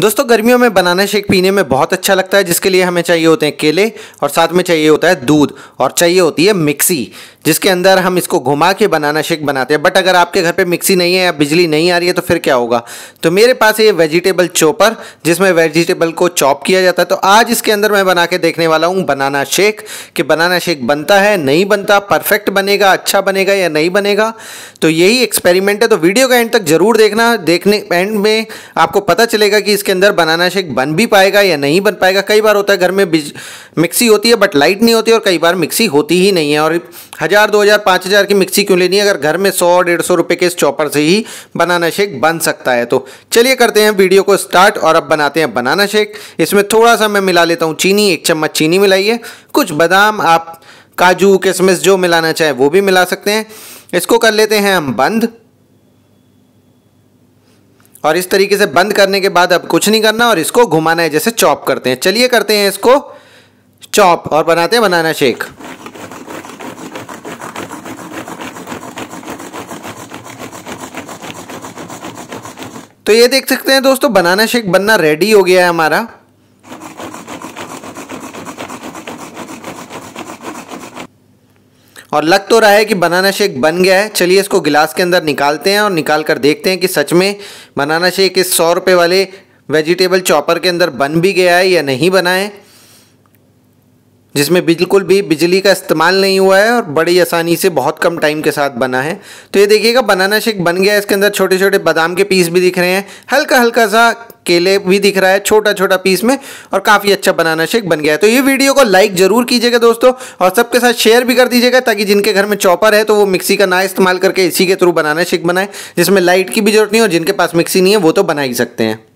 दोस्तों गर्मियों में बनाना शेक पीने में बहुत अच्छा लगता है जिसके लिए हमें चाहिए होते हैं केले और साथ में चाहिए होता है दूध और चाहिए होती है मिक्सी जिसके अंदर हम इसको घुमा के बनाना शेक बनाते हैं बट अगर आपके घर पे मिक्सी नहीं है या बिजली नहीं आ रही है तो फिर क्या होगा तो मेरे पास ये वेजिटेबल चॉपर जिसमें वेजिटेबल को चॉप किया जाता है तो आज इसके अंदर मैं बना के देखने वाला हूँ बनाना शेक कि बनाना शेक बनता है नहीं बनता परफेक्ट बनेगा अच्छा बनेगा या नहीं बनेगा तो यही एक्सपेरिमेंट है तो वीडियो का एंड तक ज़रूर देखना देखने एंड में आपको पता चलेगा कि इसके अंदर बनाना शेक बन भी पाएगा या नहीं बन पाएगा कई बार होता है घर में मिक्सी होती है बट लाइट नहीं होती और कई बार मिक्सी होती ही नहीं है और हज़ार दो हज़ार पाँच हज़ार की मिक्सी क्यों लेनी है अगर घर में सौ डेढ़ सौ रुपये के इस चॉपर से ही बनाना शेक बन सकता है तो चलिए करते हैं वीडियो को स्टार्ट और अब बनाते हैं बनाना शेक इसमें थोड़ा सा मैं मिला लेता हूँ चीनी एक चम्मच चीनी मिलाइए कुछ बादाम आप काजू किशमिश जो मिलाना चाहें वो भी मिला सकते हैं इसको कर लेते हैं हम बंद और इस तरीके से बंद करने के बाद अब कुछ नहीं करना और इसको घुमाना है जैसे चॉप करते हैं चलिए करते हैं इसको चॉप और बनाते हैं बनाना शेक तो ये देख सकते हैं दोस्तों बनाना शेक बनना रेडी हो गया है हमारा और लग तो रहा है कि बनाना शेक बन गया है चलिए इसको गिलास के अंदर निकालते हैं और निकाल कर देखते हैं कि सच में बनाना शेक इस सौ रुपये वाले वेजिटेबल चॉपर के अंदर बन भी गया है या नहीं बना है जिसमें बिल्कुल भी बिजली का इस्तेमाल नहीं हुआ है और बड़ी आसानी से बहुत कम टाइम के साथ बना है तो ये देखिएगा बनाना शेक बन गया है इसके अंदर छोटे छोटे बादाम के पीस भी दिख रहे हैं हल्का हल्का सा केले भी दिख रहा है छोटा छोटा पीस में और काफ़ी अच्छा बनाना शेक बन गया है तो ये वीडियो को लाइक ज़रूर कीजिएगा दोस्तों और सबके साथ शेयर भी कर दीजिएगा ताकि जिनके घर में चॉपर है तो वो मिक्सी का ना इस्तेमाल करके इसी के थ्रू बनाना शेक बनाए जिसमें लाइट की भी जरूरत नहीं और जिनके पास मिक्सी नहीं है वो तो बना ही सकते हैं